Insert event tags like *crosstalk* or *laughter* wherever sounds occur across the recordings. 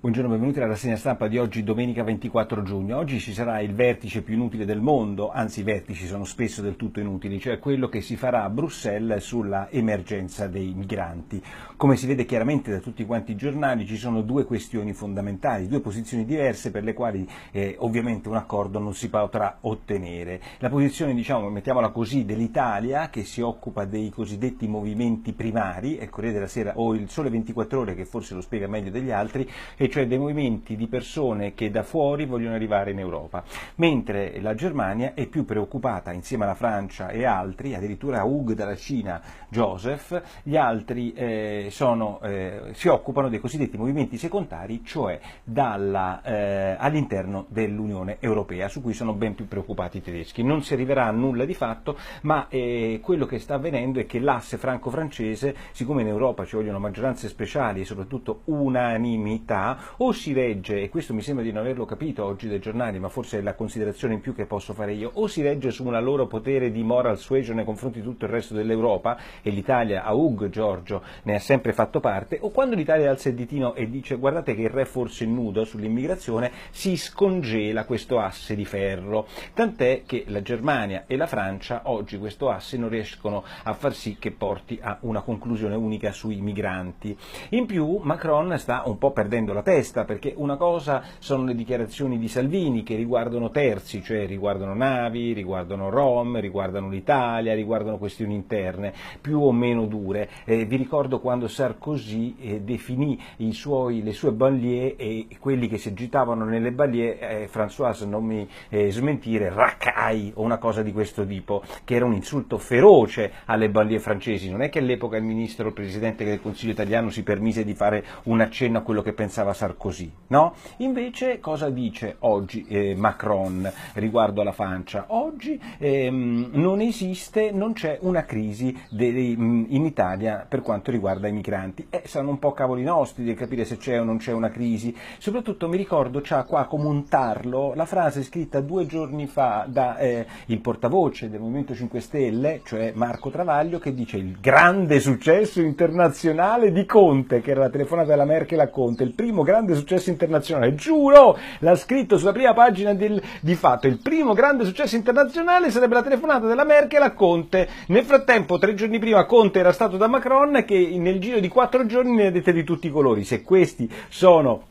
Buongiorno, benvenuti alla rassegna stampa di oggi, domenica 24 giugno. Oggi ci sarà il vertice più inutile del mondo, anzi i vertici sono spesso del tutto inutili, cioè quello che si farà a Bruxelles sulla emergenza dei migranti. Come si vede chiaramente da tutti quanti i giornali ci sono due questioni fondamentali, due posizioni diverse per le quali eh, ovviamente un accordo non si potrà ottenere. La posizione, diciamo, mettiamola così, dell'Italia che si occupa dei cosiddetti movimenti primari, è Corriere ecco, della Sera o il Sole 24 Ore che forse lo spiega meglio degli altri, cioè dei movimenti di persone che da fuori vogliono arrivare in Europa, mentre la Germania è più preoccupata insieme alla Francia e altri, addirittura Hug dalla Cina, Joseph, gli altri eh, sono, eh, si occupano dei cosiddetti movimenti secondari, cioè dalla, eh, all'interno dell'Unione Europea, su cui sono ben più preoccupati i tedeschi. Non si arriverà a nulla di fatto, ma eh, quello che sta avvenendo è che l'asse franco-francese, siccome in Europa ci vogliono maggioranze speciali e soprattutto unanimità, o si regge, e questo mi sembra di non averlo capito oggi dai giornali, ma forse è la considerazione in più che posso fare io, o si regge su una loro potere di moral suasion nei confronti di tutto il resto dell'Europa, e l'Italia, a Hug Giorgio, ne ha sempre fatto parte, o quando l'Italia alza il ditino e dice guardate che il re forse è nudo sull'immigrazione, si scongela questo asse di ferro, tant'è che la Germania e la Francia oggi questo asse non riescono a far sì che porti a una conclusione unica sui migranti. In più Macron sta un po' perdendo la testa, perché una cosa sono le dichiarazioni di Salvini che riguardano terzi, cioè riguardano navi, riguardano Rom, riguardano l'Italia, riguardano questioni interne, più o meno dure. Eh, vi ricordo quando Sarkozy eh, definì suoi, le sue banlieue e quelli che si agitavano nelle banlieue, eh, Françoise non mi eh, smentire, raccai o una cosa di questo tipo, che era un insulto feroce alle banlieue francesi. Non è che all'epoca il ministro, il presidente del Consiglio italiano si permise di fare un accenno a quello che pensava Sarkozy. No? Invece cosa dice oggi eh, Macron riguardo alla Francia? Oggi ehm, non esiste, non c'è una crisi dei, in Italia per quanto riguarda i migranti. Eh, saranno un po' cavoli nostri di capire se c'è o non c'è una crisi. Soprattutto mi ricordo, c'ha qua come un tarlo, la frase scritta due giorni fa da eh, il portavoce del Movimento 5 Stelle, cioè Marco Travaglio, che dice il grande successo internazionale di Conte, che era la telefonata della Merkel a Conte, il primo grande successo internazionale. Giuro, l'ha scritto sulla prima pagina del, di fatto. Il primo grande successo internazionale sarebbe la telefonata della Merkel a Conte. Nel frattempo, tre giorni prima, Conte era stato da Macron che nel giro di quattro giorni ne ha dette di tutti i colori. Se questi sono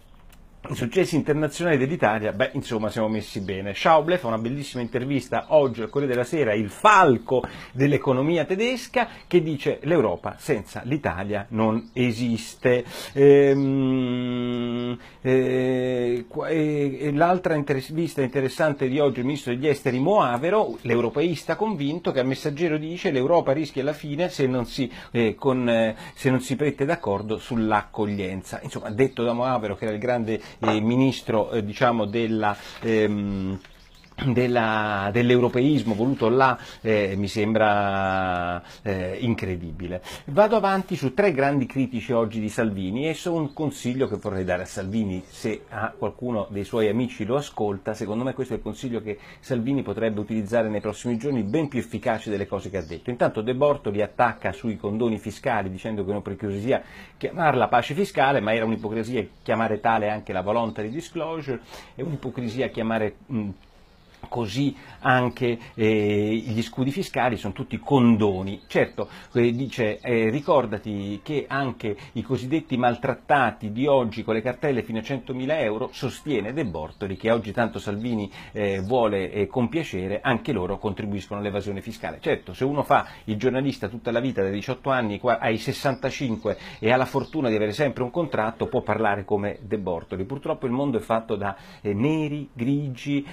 i successi internazionali dell'Italia, beh, insomma, siamo messi bene. Schauble fa una bellissima intervista oggi al Corriere della Sera, il falco dell'economia tedesca, che dice l'Europa senza l'Italia non esiste. Ehm, eh, eh, eh, l'altra intervista interessante di oggi, il ministro degli esteri Moavero, l'europeista convinto, che al messaggero dice l'Europa rischia la fine se non si, eh, con, eh, se non si prende d'accordo sull'accoglienza. Insomma, detto da Moavero, che era il grande eh, ministro eh, diciamo, della, ehm, dell'europeismo voluto là eh, mi sembra eh, incredibile. Vado avanti su tre grandi critici oggi di Salvini e su un consiglio che vorrei dare a Salvini, se a qualcuno dei suoi amici lo ascolta, secondo me questo è il consiglio che Salvini potrebbe utilizzare nei prossimi giorni ben più efficace delle cose che ha detto. Intanto De Borto li attacca sui condoni fiscali dicendo che è un'ipocrisia chiamarla pace fiscale, ma era un'ipocrisia chiamare tale anche la volontary disclosure, è un'ipocrisia chiamare mh, così anche eh, gli scudi fiscali sono tutti condoni. Certo, eh, dice, eh, ricordati che anche i cosiddetti maltrattati di oggi con le cartelle fino a 100.000 euro, sostiene De Bortoli, che oggi tanto Salvini eh, vuole eh, compiacere, anche loro contribuiscono all'evasione fiscale. Certo, se uno fa il giornalista tutta la vita, dai 18 anni ai 65 e ha la fortuna di avere sempre un contratto, può parlare come De Bortoli. Purtroppo il mondo è fatto da eh, neri, grigi,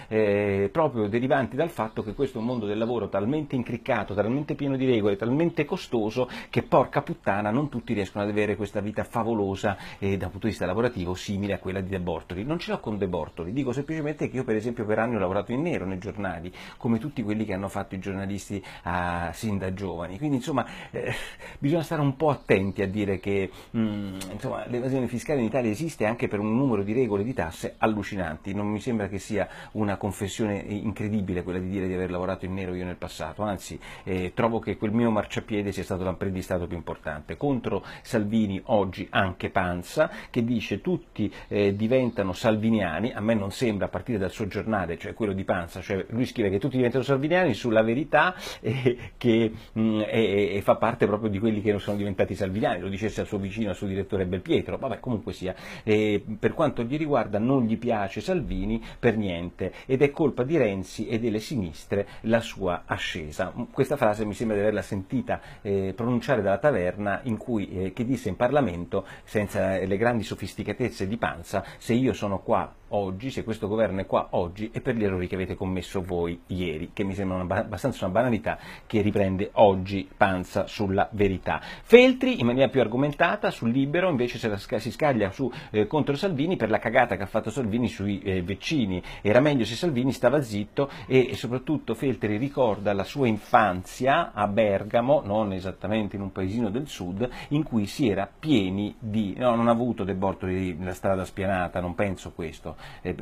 proprio derivanti dal fatto che questo è un mondo del lavoro talmente incriccato, talmente pieno di regole, talmente costoso che porca puttana non tutti riescono ad avere questa vita favolosa eh, un punto di vista lavorativo simile a quella di De Bortoli. Non ce l'ho con De Bortoli, dico semplicemente che io per esempio per anni ho lavorato in nero nei giornali, come tutti quelli che hanno fatto i giornalisti ah, sin da giovani. Quindi insomma eh, *laughs* bisogna stare un po' attenti a dire che mh, mm, insomma, l'evasione fiscale in Italia esiste anche per un numero di regole di tasse allucinanti. Non mi sembra che sia una confessione incredibile quella di dire di aver lavorato in nero io nel passato, anzi eh, trovo che quel mio marciapiede sia stato l'apprendistato più importante. Contro Salvini oggi anche Panza che dice tutti eh, diventano salviniani, a me non sembra a partire dal suo giornale, cioè quello di Panza, cioè lui scrive che tutti diventano salviniani sulla verità eh, che mh, mm, è, è fa parte proprio di quelli che non sono diventati salviniani, lo dicesse al suo vicino, al suo direttore Belpietro, vabbè comunque sia, eh, per quanto gli riguarda non gli piace Salvini per niente ed è colpa di di Renzi e delle sinistre la sua ascesa. Questa frase mi sembra di averla sentita eh, pronunciare dalla taverna cui, eh, che disse in Parlamento, senza le grandi sofisticatezze di panza, se io sono qua oggi, se questo governo è qua oggi, è per gli errori che avete commesso voi ieri, che mi sembra una, abbastanza una banalità che riprende oggi panza sulla verità. Feltri, in maniera più argomentata, sul libero, invece la, si scaglia su, eh, contro Salvini per la cagata che ha fatto Salvini sui eh, vicini. Era meglio se Salvini stava zitto e, e soprattutto Feltri ricorda la sua infanzia a Bergamo, non esattamente in un paesino del sud, in cui si era pieni di... No, non ha avuto deborto Bortoli la strada spianata, non penso questo, eh,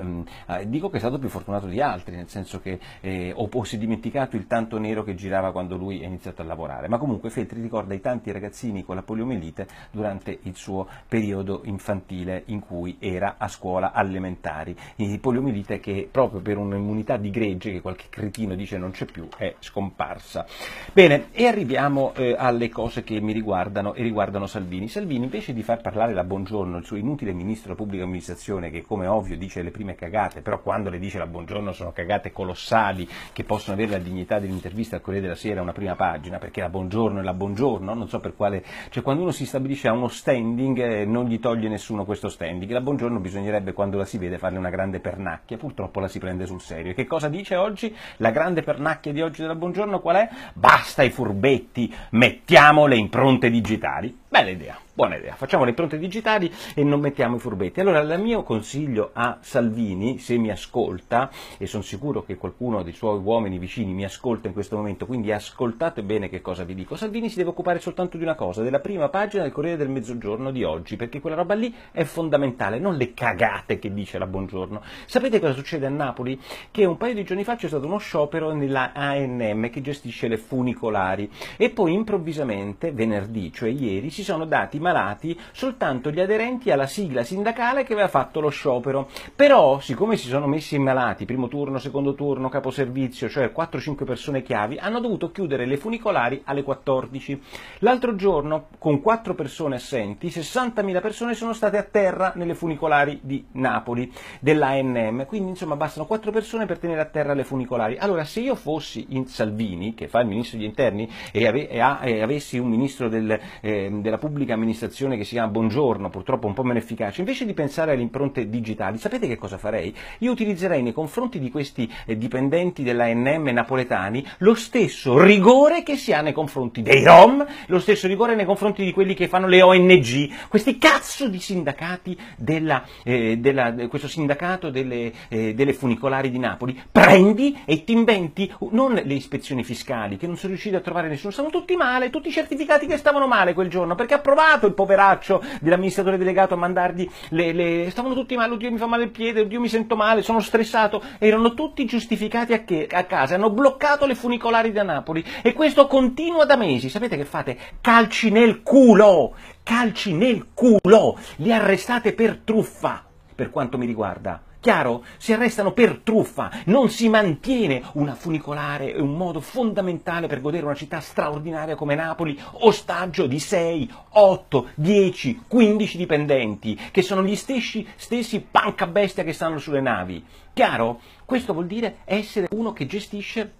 eh, dico che è stato più fortunato di altri, nel senso che eh, o, o si è dimenticato il tanto nero che girava quando lui è iniziato a lavorare, ma comunque Feltri ricorda i tanti ragazzini con la poliomielite durante il suo periodo infantile in cui era a scuola elementari, I poliomielite che proprio per un'immunità di gregge che qualche cretino dice non c'è più è scomparsa. Bene, e arriviamo eh, alle cose che mi riguardano e riguardano Salvini. Salvini invece di far parlare la buongiorno, il suo inutile ministro della pubblica amministrazione che come ovvio dice le prime cagate, però quando le dice la buongiorno sono cagate colossali che possono avere la dignità dell'intervista al Corriere della Sera, una prima pagina, perché la buongiorno è la buongiorno, non so per quale... Cioè quando uno si stabilisce a uno standing eh, non gli toglie nessuno questo standing, la buongiorno bisognerebbe quando la si vede farle una grande pernacchia, purtroppo la si prende sul serio. E che cosa dice oggi? La grande pernacchia di oggi della buongiorno qual è? Basta i furbetti, mettiamo le impronte digitali. Bella idea, buona idea. Facciamo le impronte digitali e non mettiamo i furbetti. Allora, il mio consiglio a Salvini, se mi ascolta, e sono sicuro che qualcuno dei suoi uomini vicini mi ascolta in questo momento, quindi ascoltate bene che cosa vi dico. Salvini si deve occupare soltanto di una cosa, della prima pagina del Corriere del Mezzogiorno di oggi, perché quella roba lì è fondamentale, non le cagate che dice la Buongiorno. Sapete cosa succede a Napoli? Che un paio di giorni fa c'è stato uno sciopero nella ANM che gestisce le funicolari e poi improvvisamente, venerdì, cioè ieri, si si sono dati malati soltanto gli aderenti alla sigla sindacale che aveva fatto lo sciopero. Però, siccome si sono messi malati, primo turno, secondo turno, caposervizio, cioè 4-5 persone chiavi, hanno dovuto chiudere le funicolari alle 14. L'altro giorno, con 4 persone assenti, 60.000 persone sono state a terra nelle funicolari di Napoli, dell'ANM. Quindi, insomma, bastano 4 persone per tenere a terra le funicolari. Allora, se io fossi in Salvini, che fa il ministro degli interni, e, ave- e, a- e avessi un ministro del, eh, della della pubblica amministrazione che si chiama Buongiorno, purtroppo un po' meno efficace, invece di pensare alle impronte digitali, sapete che cosa farei? Io utilizzerei nei confronti di questi eh, dipendenti dell'ANM napoletani lo stesso rigore che si ha nei confronti dei Rom, lo stesso rigore nei confronti di quelli che fanno le ONG, questi cazzo di sindacati della, eh, della, eh, questo sindacato delle, eh, delle funicolari di Napoli, prendi e ti inventi non le ispezioni fiscali che non sono riusciti a trovare nessuno, stanno tutti male, tutti i certificati che stavano male quel giorno, perché ha provato il poveraccio dell'amministratore delegato a mandargli le, le... stavano tutti male, oddio mi fa male il piede, oddio mi sento male, sono stressato, erano tutti giustificati a, che, a casa, hanno bloccato le funicolari da Napoli e questo continua da mesi, sapete che fate? Calci nel culo, calci nel culo, li arrestate per truffa, per quanto mi riguarda. Chiaro? Si arrestano per truffa, non si mantiene una funicolare, un modo fondamentale per godere una città straordinaria come Napoli, ostaggio di 6, 8, 10, 15 dipendenti, che sono gli stessi, stessi panca bestia che stanno sulle navi. Chiaro? Questo vuol dire essere uno che gestisce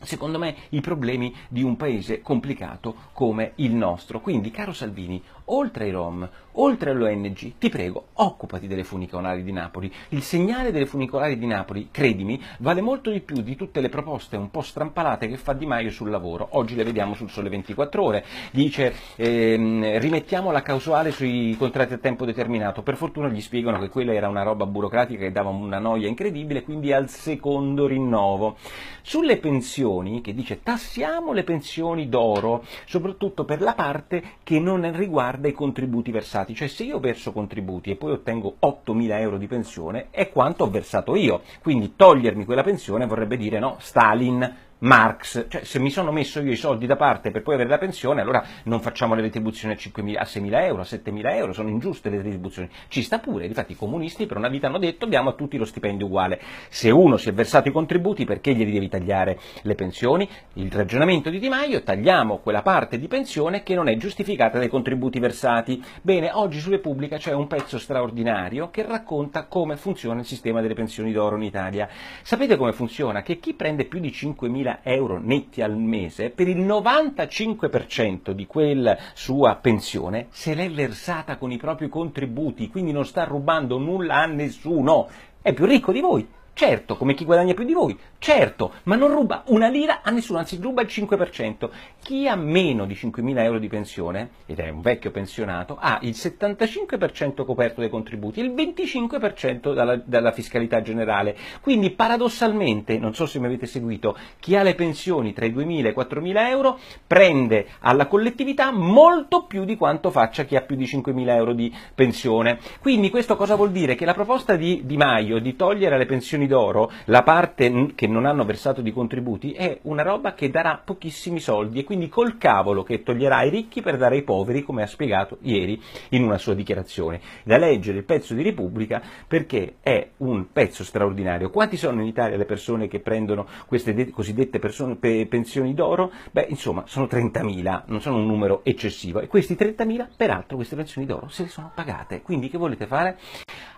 secondo me, i problemi di un paese complicato come il nostro. Quindi, caro Salvini, oltre ai Rom, oltre all'ONG, ti prego, occupati delle funicolari di Napoli. Il segnale delle funicolari di Napoli, credimi, vale molto di più di tutte le proposte un po' strampalate che fa Di Maio sul lavoro. Oggi le vediamo sul Sole 24 Ore. Dice ehm, rimettiamo la causale sui contratti a tempo determinato. Per fortuna gli spiegano che quella era una roba burocratica che dava una noia incredibile, quindi al secondo rinnovo. Sulle pensioni, che dice tassiamo le pensioni d'oro, soprattutto per la parte che non riguarda i contributi versati versati, cioè se io verso contributi e poi ottengo 8.000 euro di pensione è quanto ho versato io, quindi togliermi quella pensione vorrebbe dire no, Stalin Marx, cioè se mi sono messo io i soldi da parte per poi avere la pensione, allora non facciamo le retribuzioni a, 5.000, a 6.000 euro, a 7.000 euro, sono ingiuste le retribuzioni, ci sta pure, infatti i comunisti per una vita hanno detto diamo a tutti lo stipendio uguale, se uno si è versato i contributi perché gli devi tagliare le pensioni? Il ragionamento di Di Maio, tagliamo quella parte di pensione che non è giustificata dai contributi versati. Bene, oggi su Repubblica c'è un pezzo straordinario che racconta come funziona il sistema delle pensioni d'oro in Italia. Sapete come funziona? Che chi prende più di 5.000 3.000 euro netti al mese, per il 95% di quella sua pensione se l'è versata con i propri contributi, quindi non sta rubando nulla a nessuno, è più ricco di voi. Certo, come chi guadagna più di voi, certo, ma non ruba una lira a nessuno, anzi ruba il 5%. Chi ha meno di 5.000 euro di pensione, ed è un vecchio pensionato, ha il 75% coperto dai contributi, e il 25% dalla, dalla fiscalità generale. Quindi paradossalmente, non so se mi avete seguito, chi ha le pensioni tra i 2.000 e i 4.000 euro prende alla collettività molto più di quanto faccia chi ha più di 5.000 euro di pensione. Quindi questo cosa vuol dire? Che la proposta di Di Maio di togliere le pensioni d'oro, la parte che non hanno versato di contributi è una roba che darà pochissimi soldi e quindi col cavolo che toglierà ai ricchi per dare ai poveri, come ha spiegato ieri in una sua dichiarazione. Da leggere il pezzo di Repubblica perché è un pezzo straordinario. Quanti sono in Italia le persone che prendono queste de- cosiddette persone, pe- pensioni d'oro? Beh, insomma, sono 30.000, non sono un numero eccessivo. E questi 30.000, peraltro, queste pensioni d'oro se le sono pagate. Quindi che volete fare?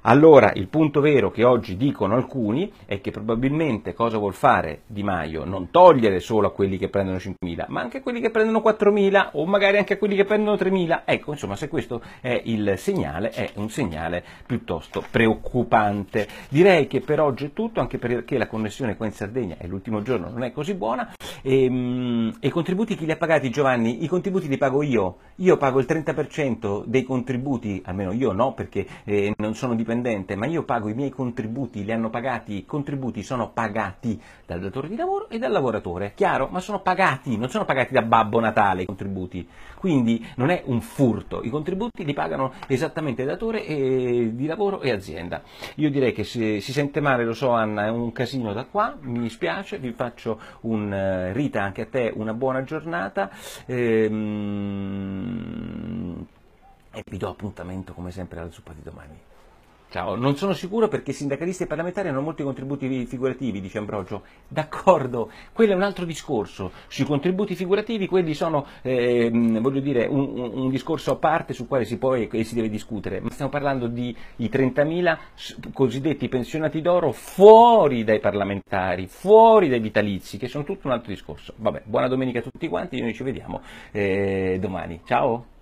Allora, il punto vero che oggi dicono alcuni milioni e che probabilmente cosa vuol fare Di Maio? Non togliere solo a quelli che prendono 5.000, ma anche a quelli che prendono 4.000 o magari anche a quelli che prendono 3.000. Ecco, insomma, se questo è il segnale, è un segnale piuttosto preoccupante. Direi che per oggi è tutto, anche perché la connessione qua in Sardegna è l'ultimo giorno, non è così buona. Ehm, e, mh, i contributi chi li ha pagati Giovanni? I contributi li pago io. Io pago il 30% dei contributi, almeno io no perché eh, non sono dipendente, ma io pago i miei contributi, li hanno pagati pagati, i contributi sono pagati dal datore di lavoro e dal lavoratore, chiaro? Ma sono pagati, non sono pagati da Babbo Natale i contributi, quindi non è un furto, i contributi li pagano esattamente datore e, eh, di lavoro e azienda. Io direi che se si sente male, lo so Anna, è un casino da qua, mi spiace, vi faccio un uh, Rita anche a te una buona giornata. Ehm, e vi do appuntamento come sempre alla zuppa di domani. Ciao, non sono sicuro perché i sindacalisti e i parlamentari hanno molti contributi figurativi, dice Ambrogio. D'accordo, quello è un altro discorso. Sui contributi figurativi quelli sono, eh, voglio dire, un, un, discorso a parte sul quale si può e si deve discutere. Ma stiamo parlando di 30.000 cosiddetti pensionati d'oro fuori dai parlamentari, fuori dai vitalizi, che sono tutto un altro discorso. Vabbè, buona domenica a tutti quanti, noi ci vediamo eh, domani. Ciao!